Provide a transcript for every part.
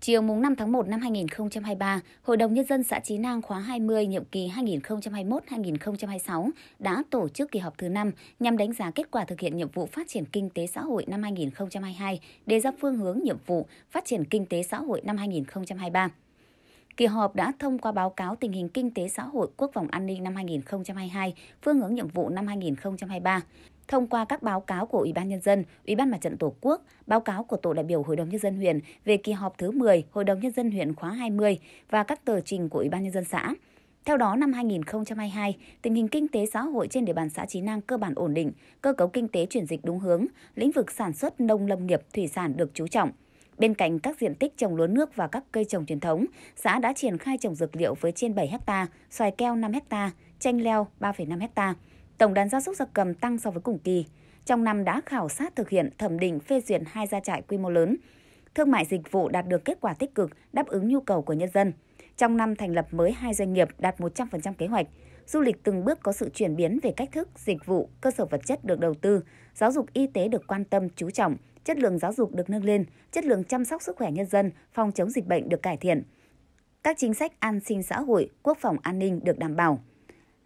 Chiều mùng 5 tháng 1 năm 2023, Hội đồng Nhân dân xã Chí Nang khóa 20 nhiệm kỳ 2021-2026 đã tổ chức kỳ họp thứ 5 nhằm đánh giá kết quả thực hiện nhiệm vụ phát triển kinh tế xã hội năm 2022, đề ra phương hướng nhiệm vụ phát triển kinh tế xã hội năm 2023. Kỳ họp đã thông qua báo cáo tình hình kinh tế xã hội quốc phòng an ninh năm 2022, phương hướng nhiệm vụ năm 2023 thông qua các báo cáo của Ủy ban Nhân dân, Ủy ban Mặt trận Tổ quốc, báo cáo của Tổ đại biểu Hội đồng Nhân dân huyện về kỳ họp thứ 10 Hội đồng Nhân dân huyện khóa 20 và các tờ trình của Ủy ban Nhân dân xã. Theo đó, năm 2022, tình hình kinh tế xã hội trên địa bàn xã Chí Nang cơ bản ổn định, cơ cấu kinh tế chuyển dịch đúng hướng, lĩnh vực sản xuất nông lâm nghiệp, thủy sản được chú trọng. Bên cạnh các diện tích trồng lúa nước và các cây trồng truyền thống, xã đã triển khai trồng dược liệu với trên 7 ha, xoài keo 5 ha, chanh leo 3,5 ha, tổng đàn gia súc gia cầm tăng so với cùng kỳ. Trong năm đã khảo sát thực hiện thẩm định phê duyệt hai gia trại quy mô lớn. Thương mại dịch vụ đạt được kết quả tích cực, đáp ứng nhu cầu của nhân dân. Trong năm thành lập mới hai doanh nghiệp đạt 100% kế hoạch. Du lịch từng bước có sự chuyển biến về cách thức, dịch vụ, cơ sở vật chất được đầu tư, giáo dục y tế được quan tâm chú trọng, chất lượng giáo dục được nâng lên, chất lượng chăm sóc sức khỏe nhân dân, phòng chống dịch bệnh được cải thiện. Các chính sách an sinh xã hội, quốc phòng an ninh được đảm bảo.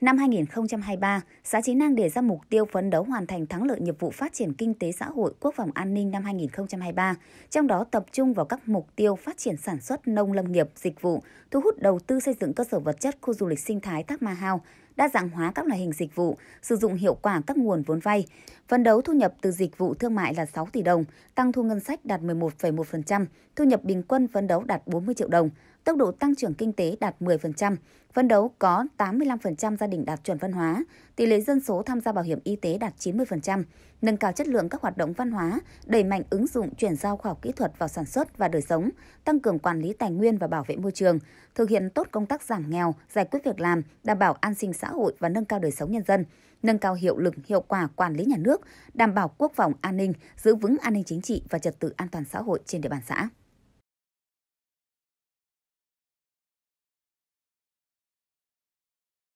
Năm 2023, xã Chí Năng đề ra mục tiêu phấn đấu hoàn thành thắng lợi nhiệm vụ phát triển kinh tế xã hội, quốc phòng an ninh năm 2023, trong đó tập trung vào các mục tiêu phát triển sản xuất nông lâm nghiệp, dịch vụ, thu hút đầu tư xây dựng cơ sở vật chất khu du lịch sinh thái Thác Ma Hao, đa dạng hóa các loại hình dịch vụ, sử dụng hiệu quả các nguồn vốn vay. Phấn đấu thu nhập từ dịch vụ thương mại là 6 tỷ đồng, tăng thu ngân sách đạt 11,1%, thu nhập bình quân phấn đấu đạt 40 triệu đồng, tốc độ tăng trưởng kinh tế đạt 10%, phấn đấu có 85% gia đình đạt chuẩn văn hóa, tỷ lệ dân số tham gia bảo hiểm y tế đạt 90%, nâng cao chất lượng các hoạt động văn hóa, đẩy mạnh ứng dụng chuyển giao khoa học kỹ thuật vào sản xuất và đời sống, tăng cường quản lý tài nguyên và bảo vệ môi trường, thực hiện tốt công tác giảm nghèo, giải quyết việc làm, đảm bảo an sinh xã hội và nâng cao đời sống nhân dân, nâng cao hiệu lực, hiệu quả quản lý nhà nước, đảm bảo quốc phòng an ninh, giữ vững an ninh chính trị và trật tự an toàn xã hội trên địa bàn xã.